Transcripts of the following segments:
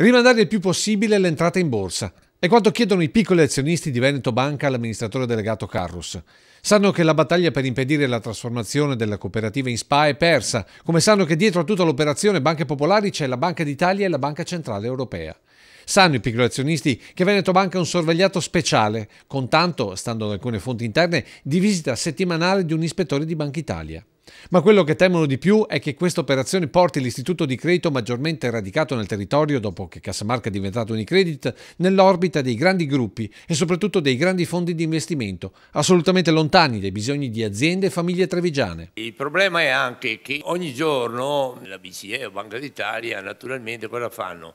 Rimandare il più possibile l'entrata in borsa. È quanto chiedono i piccoli azionisti di Veneto Banca all'amministratore delegato Carrus. Sanno che la battaglia per impedire la trasformazione della cooperativa in SPA è persa, come sanno che dietro a tutta l'operazione Banche Popolari c'è la Banca d'Italia e la Banca Centrale Europea. Sanno i piccoli azionisti che Veneto Banca è un sorvegliato speciale, con tanto, stando ad alcune fonti interne, di visita settimanale di un ispettore di Banca Italia. Ma quello che temono di più è che questa operazione porti l'istituto di credito maggiormente radicato nel territorio dopo che Cassamarca è diventato Unicredit nell'orbita dei grandi gruppi e soprattutto dei grandi fondi di investimento, assolutamente lontani dai bisogni di aziende e famiglie trevigiane. Il problema è anche che ogni giorno la BCE o Banca d'Italia naturalmente cosa fanno?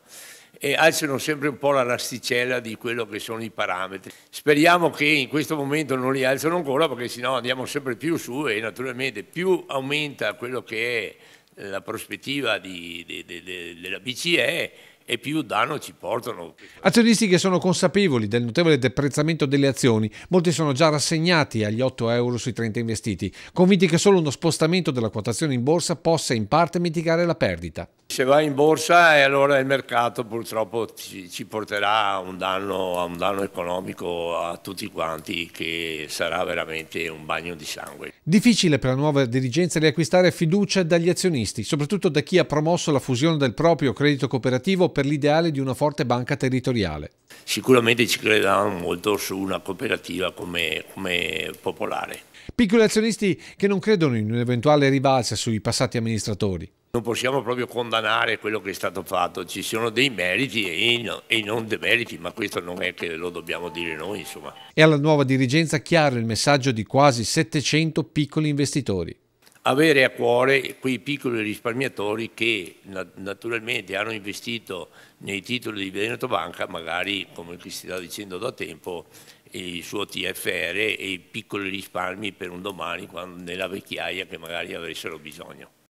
e alzano sempre un po' la rasticella di quello che sono i parametri. Speriamo che in questo momento non li alzano ancora perché sennò andiamo sempre più su e naturalmente più aumenta quello che è la prospettiva di, de, de, de, della BCE e più danno ci portano. Azionisti che sono consapevoli del notevole deprezzamento delle azioni, molti sono già rassegnati agli 8 euro sui 30 investiti, convinti che solo uno spostamento della quotazione in borsa possa in parte mitigare la perdita. Se vai in borsa e eh, allora il mercato purtroppo ci, ci porterà a un, danno, a un danno economico a tutti quanti che sarà veramente un bagno di sangue. Difficile per la nuova dirigenza riacquistare fiducia dagli azionisti, soprattutto da chi ha promosso la fusione del proprio credito cooperativo per l'ideale di una forte banca territoriale. Sicuramente ci credevamo molto su una cooperativa come, come popolare. Piccoli azionisti che non credono in un'eventuale rivalsa sui passati amministratori. Non possiamo proprio condannare quello che è stato fatto, ci sono dei meriti e, no, e non demeriti, ma questo non è che lo dobbiamo dire noi. Insomma. E alla nuova dirigenza chiaro il messaggio di quasi 700 piccoli investitori avere a cuore quei piccoli risparmiatori che naturalmente hanno investito nei titoli di Veneto Banca, magari come si sta dicendo da tempo, il suo TFR e i piccoli risparmi per un domani nella vecchiaia che magari avessero bisogno.